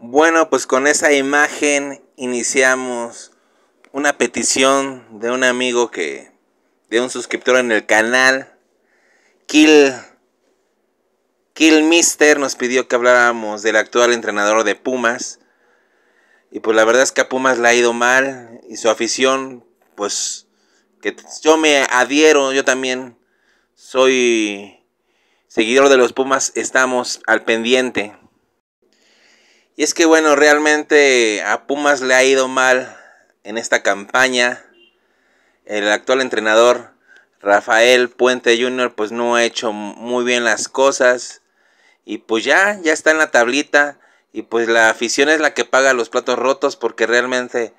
Bueno, pues con esa imagen iniciamos una petición de un amigo que, de un suscriptor en el canal, Kill, Kill Mister, nos pidió que habláramos del actual entrenador de Pumas. Y pues la verdad es que a Pumas le ha ido mal y su afición, pues que yo me adhiero, yo también soy seguidor de los Pumas, estamos al pendiente. Y es que bueno, realmente a Pumas le ha ido mal en esta campaña. El actual entrenador Rafael Puente Jr. pues no ha hecho muy bien las cosas. Y pues ya, ya está en la tablita. Y pues la afición es la que paga los platos rotos porque realmente,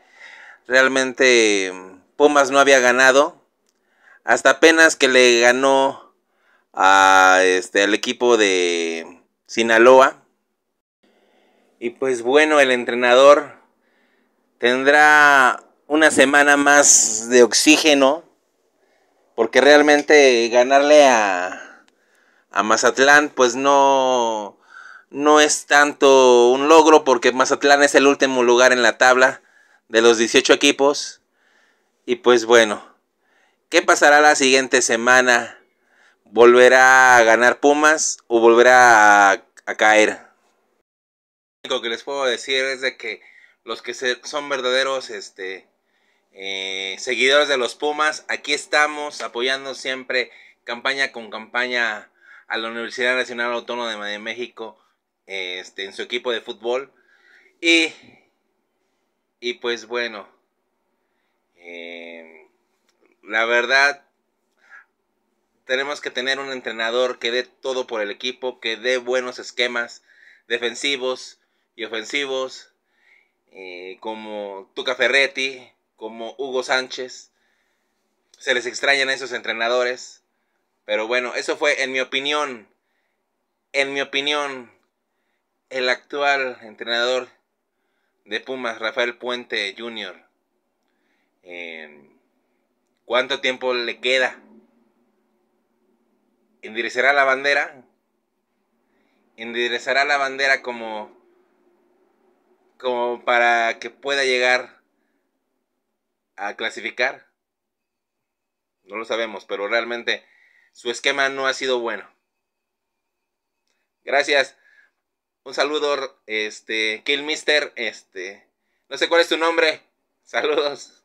realmente Pumas no había ganado. Hasta apenas que le ganó a este, al equipo de Sinaloa. Y pues bueno, el entrenador tendrá una semana más de oxígeno, porque realmente ganarle a, Mazatlán pues no, no es tanto un logro, porque Mazatlán es el último lugar en la tabla de los 18 equipos. Y pues bueno, ¿qué pasará la siguiente semana? ¿Volverá a ganar Pumas o volverá a, a caer? Lo único que les puedo decir es de que los que son verdaderos este, eh, seguidores de los Pumas, aquí estamos apoyando siempre campaña con campaña a la Universidad Nacional Autónoma de México este, en su equipo de fútbol. Y, y pues bueno, eh, la verdad, tenemos que tener un entrenador que dé todo por el equipo, que dé buenos esquemas defensivos, y ofensivos, eh, como Tuca Ferretti, como Hugo Sánchez. Se les extrañan a esos entrenadores. Pero bueno, eso fue en mi opinión, en mi opinión, el actual entrenador de Pumas, Rafael Puente Jr. Em, ¿Cuánto tiempo le queda? ¿Enderezará la bandera? ¿Enderezará la bandera como como para que pueda llegar a clasificar. No lo sabemos, pero realmente su esquema no ha sido bueno. Gracias. Un saludo, este, Kill Mister, este, no sé cuál es tu nombre. Saludos.